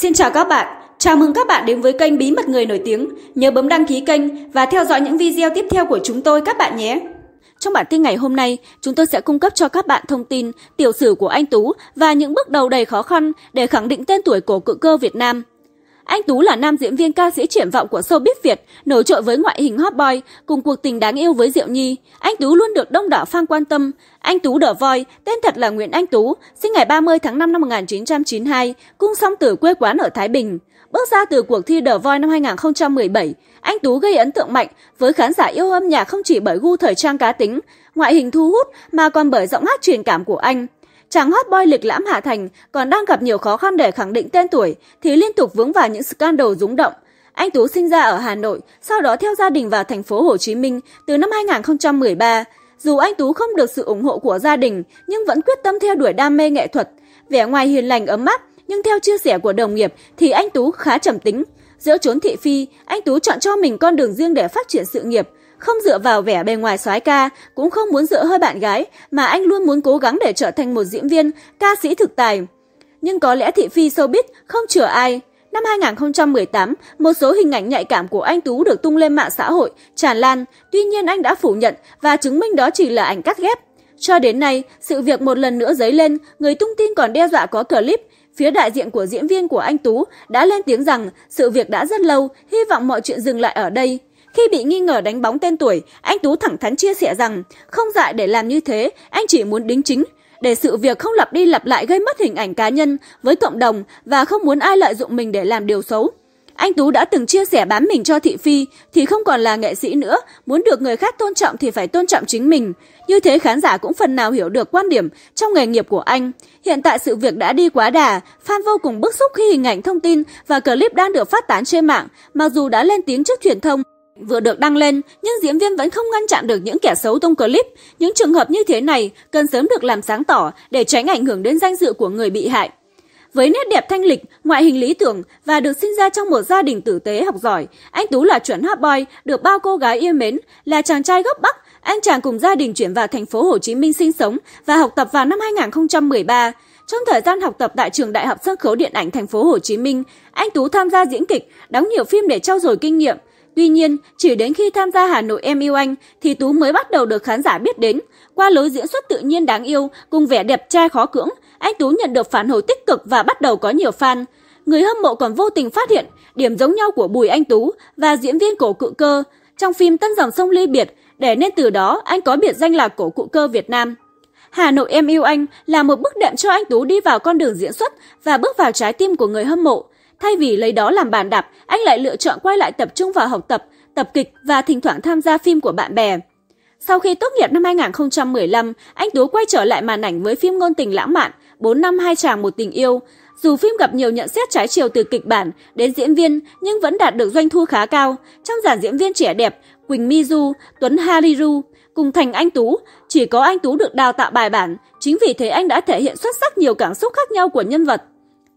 Xin chào các bạn, chào mừng các bạn đến với kênh Bí mật người nổi tiếng. Nhớ bấm đăng ký kênh và theo dõi những video tiếp theo của chúng tôi các bạn nhé. Trong bản tin ngày hôm nay, chúng tôi sẽ cung cấp cho các bạn thông tin tiểu sử của anh Tú và những bước đầu đầy khó khăn để khẳng định tên tuổi của cự cơ Việt Nam anh Tú là nam diễn viên ca sĩ triển vọng của showbiz Việt, nổi trội với ngoại hình hot boy, cùng cuộc tình đáng yêu với Diệu Nhi. Anh Tú luôn được đông đảo fan quan tâm. Anh Tú The Voi, tên thật là Nguyễn Anh Tú, sinh ngày 30 tháng 5 năm 1992, cung song tử quê quán ở Thái Bình. Bước ra từ cuộc thi The Voice năm 2017, anh Tú gây ấn tượng mạnh với khán giả yêu âm nhạc không chỉ bởi gu thời trang cá tính, ngoại hình thu hút mà còn bởi giọng hát truyền cảm của anh. Chàng hot boy lịch lãm Hạ Thành còn đang gặp nhiều khó khăn để khẳng định tên tuổi thì liên tục vướng vào những scandal rúng động. Anh Tú sinh ra ở Hà Nội, sau đó theo gia đình vào thành phố Hồ Chí Minh từ năm 2013. Dù anh Tú không được sự ủng hộ của gia đình nhưng vẫn quyết tâm theo đuổi đam mê nghệ thuật. Vẻ ngoài hiền lành ấm áp nhưng theo chia sẻ của đồng nghiệp thì anh Tú khá trầm tính. Giữa chốn thị phi, anh Tú chọn cho mình con đường riêng để phát triển sự nghiệp – không dựa vào vẻ bề ngoài soái ca, cũng không muốn dựa hơi bạn gái, mà anh luôn muốn cố gắng để trở thành một diễn viên, ca sĩ thực tài. Nhưng có lẽ thị phi showbiz không chừa ai. Năm 2018, một số hình ảnh nhạy cảm của anh Tú được tung lên mạng xã hội, tràn lan, tuy nhiên anh đã phủ nhận và chứng minh đó chỉ là ảnh cắt ghép. Cho đến nay, sự việc một lần nữa dấy lên, người tung tin còn đe dọa có clip. Phía đại diện của diễn viên của anh Tú đã lên tiếng rằng sự việc đã rất lâu, hy vọng mọi chuyện dừng lại ở đây. Khi bị nghi ngờ đánh bóng tên tuổi, anh Tú thẳng thắn chia sẻ rằng không dại để làm như thế, anh chỉ muốn đính chính, để sự việc không lặp đi lặp lại gây mất hình ảnh cá nhân với cộng đồng và không muốn ai lợi dụng mình để làm điều xấu. Anh Tú đã từng chia sẻ bám mình cho thị phi thì không còn là nghệ sĩ nữa, muốn được người khác tôn trọng thì phải tôn trọng chính mình. Như thế khán giả cũng phần nào hiểu được quan điểm trong nghề nghiệp của anh. Hiện tại sự việc đã đi quá đà, fan vô cùng bức xúc khi hình ảnh thông tin và clip đang được phát tán trên mạng, mặc dù đã lên tiếng trước truyền thông vừa được đăng lên, nhưng diễn viên vẫn không ngăn chặn được những kẻ xấu tung clip. Những trường hợp như thế này cần sớm được làm sáng tỏ để tránh ảnh hưởng đến danh dự của người bị hại. Với nét đẹp thanh lịch, ngoại hình lý tưởng và được sinh ra trong một gia đình tử tế học giỏi, anh Tú là chuẩn hot boy, được bao cô gái yêu mến, là chàng trai gốc Bắc. Anh chàng cùng gia đình chuyển vào thành phố Hồ Chí Minh sinh sống và học tập vào năm 2013. Trong thời gian học tập tại trường Đại học Sân khấu Điện ảnh thành phố Hồ Chí Minh, anh Tú tham gia diễn kịch, đóng nhiều phim để trau dồi kinh nghiệm, Tuy nhiên, chỉ đến khi tham gia Hà Nội Em Yêu Anh thì Tú mới bắt đầu được khán giả biết đến. Qua lối diễn xuất tự nhiên đáng yêu cùng vẻ đẹp trai khó cưỡng, anh Tú nhận được phản hồi tích cực và bắt đầu có nhiều fan. Người hâm mộ còn vô tình phát hiện điểm giống nhau của Bùi Anh Tú và diễn viên cổ cự cơ trong phim Tân dòng sông ly biệt, để nên từ đó anh có biệt danh là cổ cụ cơ Việt Nam. Hà Nội Em Yêu Anh là một bước đệm cho anh Tú đi vào con đường diễn xuất và bước vào trái tim của người hâm mộ. Thay vì lấy đó làm bàn đạp, anh lại lựa chọn quay lại tập trung vào học tập, tập kịch và thỉnh thoảng tham gia phim của bạn bè. Sau khi tốt nghiệp năm 2015, anh Tú quay trở lại màn ảnh với phim ngôn tình lãng mạn 4 năm hai chàng một tình yêu. Dù phim gặp nhiều nhận xét trái chiều từ kịch bản đến diễn viên nhưng vẫn đạt được doanh thu khá cao. Trong dàn diễn viên trẻ đẹp Quỳnh Mi Du, Tuấn Hariru cùng Thành Anh Tú, chỉ có anh Tú được đào tạo bài bản, chính vì thế anh đã thể hiện xuất sắc nhiều cảm xúc khác nhau của nhân vật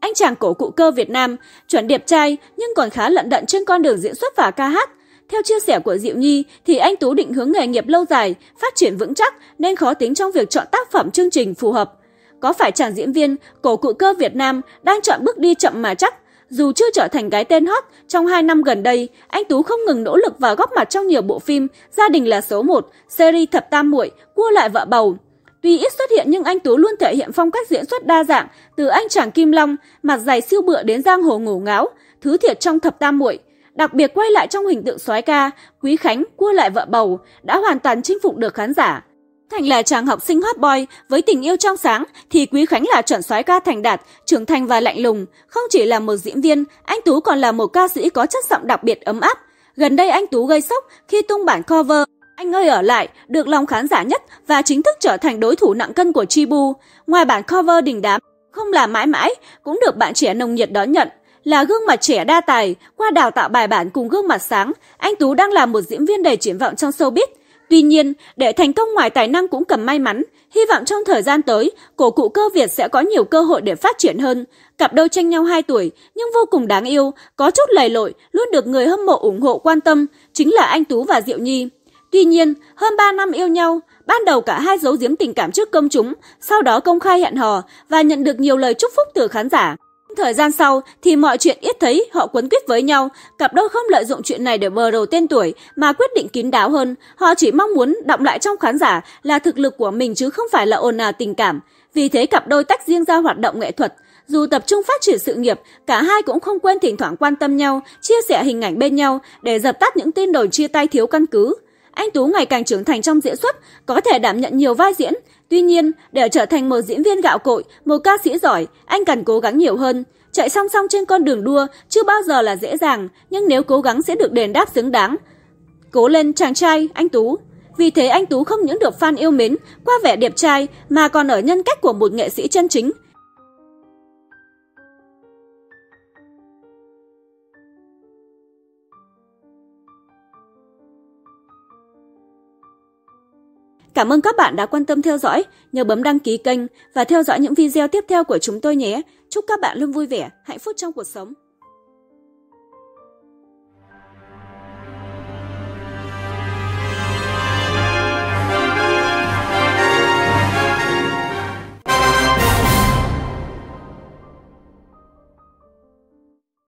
anh chàng cổ cụ cơ Việt Nam, chuẩn đẹp trai nhưng còn khá lận đận trên con đường diễn xuất và ca hát. Theo chia sẻ của Diệu Nhi thì anh Tú định hướng nghề nghiệp lâu dài, phát triển vững chắc nên khó tính trong việc chọn tác phẩm chương trình phù hợp. Có phải chàng diễn viên cổ cụ cơ Việt Nam đang chọn bước đi chậm mà chắc? Dù chưa trở thành gái tên hot, trong 2 năm gần đây, anh Tú không ngừng nỗ lực và góp mặt trong nhiều bộ phim Gia đình là số 1, series Thập Tam Muội, Cua lại vợ bầu. Tuy ít xuất hiện nhưng anh Tú luôn thể hiện phong cách diễn xuất đa dạng, từ anh chàng Kim Long, mặt dày siêu bựa đến giang hồ ngổ ngáo, thứ thiệt trong thập tam muội. Đặc biệt quay lại trong hình tượng soái ca, Quý Khánh cua lại vợ bầu đã hoàn toàn chinh phục được khán giả. Thành là chàng học sinh hot boy với tình yêu trong sáng thì Quý Khánh là chuẩn soái ca thành đạt, trưởng thành và lạnh lùng. Không chỉ là một diễn viên, anh Tú còn là một ca sĩ có chất giọng đặc biệt ấm áp. Gần đây anh Tú gây sốc khi tung bản cover anh ơi ở lại được lòng khán giả nhất và chính thức trở thành đối thủ nặng cân của Chibu. Ngoài bản cover đình đám, không là mãi mãi, cũng được bạn trẻ nồng nhiệt đón nhận. Là gương mặt trẻ đa tài, qua đào tạo bài bản cùng gương mặt sáng, anh Tú đang là một diễn viên đầy triển vọng trong showbiz. Tuy nhiên, để thành công ngoài tài năng cũng cần may mắn, hy vọng trong thời gian tới, cổ cụ cơ Việt sẽ có nhiều cơ hội để phát triển hơn. Cặp đôi tranh nhau 2 tuổi, nhưng vô cùng đáng yêu, có chút lầy lội, luôn được người hâm mộ ủng hộ quan tâm, chính là anh Tú và Diệu Nhi. Tuy nhiên, hơn 3 năm yêu nhau, ban đầu cả hai giấu giếm tình cảm trước công chúng, sau đó công khai hẹn hò và nhận được nhiều lời chúc phúc từ khán giả. Thời gian sau thì mọi chuyện ít thấy họ quấn quýt với nhau, cặp đôi không lợi dụng chuyện này để bờ đầu tên tuổi mà quyết định kín đáo hơn, họ chỉ mong muốn động lại trong khán giả là thực lực của mình chứ không phải là ồn ào tình cảm. Vì thế cặp đôi tách riêng ra hoạt động nghệ thuật, dù tập trung phát triển sự nghiệp, cả hai cũng không quên thỉnh thoảng quan tâm nhau, chia sẻ hình ảnh bên nhau để dập tắt những tin đồn chia tay thiếu căn cứ. Anh Tú ngày càng trưởng thành trong diễn xuất, có thể đảm nhận nhiều vai diễn. Tuy nhiên, để trở thành một diễn viên gạo cội, một ca sĩ giỏi, anh cần cố gắng nhiều hơn. Chạy song song trên con đường đua chưa bao giờ là dễ dàng, nhưng nếu cố gắng sẽ được đền đáp xứng đáng. Cố lên chàng trai, anh Tú. Vì thế anh Tú không những được fan yêu mến qua vẻ đẹp trai mà còn ở nhân cách của một nghệ sĩ chân chính. Cảm ơn các bạn đã quan tâm theo dõi, nhớ bấm đăng ký kênh và theo dõi những video tiếp theo của chúng tôi nhé. Chúc các bạn luôn vui vẻ, hạnh phúc trong cuộc sống.